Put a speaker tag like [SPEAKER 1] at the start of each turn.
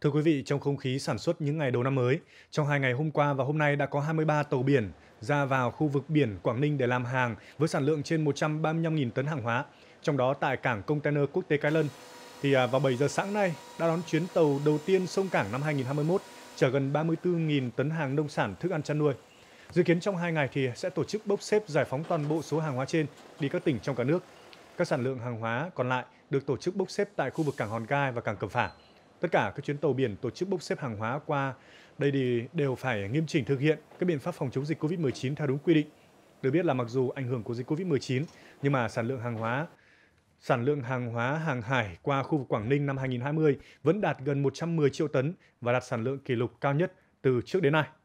[SPEAKER 1] Thưa quý vị, trong không khí sản xuất những ngày đầu năm mới, trong hai ngày hôm qua và hôm nay đã có 23 tàu biển ra vào khu vực biển Quảng Ninh để làm hàng với sản lượng trên 135.000 tấn hàng hóa, trong đó tại cảng container quốc tế Cái Lân. Thì à, vào 7 giờ sáng nay đã đón chuyến tàu đầu tiên sông cảng năm 2021 chở gần 34.000 tấn hàng nông sản, thức ăn chăn nuôi. Dự kiến trong hai ngày thì sẽ tổ chức bốc xếp giải phóng toàn bộ số hàng hóa trên đi các tỉnh trong cả nước. Các sản lượng hàng hóa còn lại được tổ chức bốc xếp tại khu vực cảng Hòn Gai và cảng Cẩm Phả. Tất cả các chuyến tàu biển tổ chức bốc xếp hàng hóa qua đây thì đều phải nghiêm chỉnh thực hiện các biện pháp phòng chống dịch COVID-19 theo đúng quy định. Được biết là mặc dù ảnh hưởng của dịch COVID-19 nhưng mà sản lượng hàng hóa sản lượng hàng hóa hàng hải qua khu vực Quảng Ninh năm 2020 vẫn đạt gần 110 triệu tấn và đạt sản lượng kỷ lục cao nhất từ trước đến nay.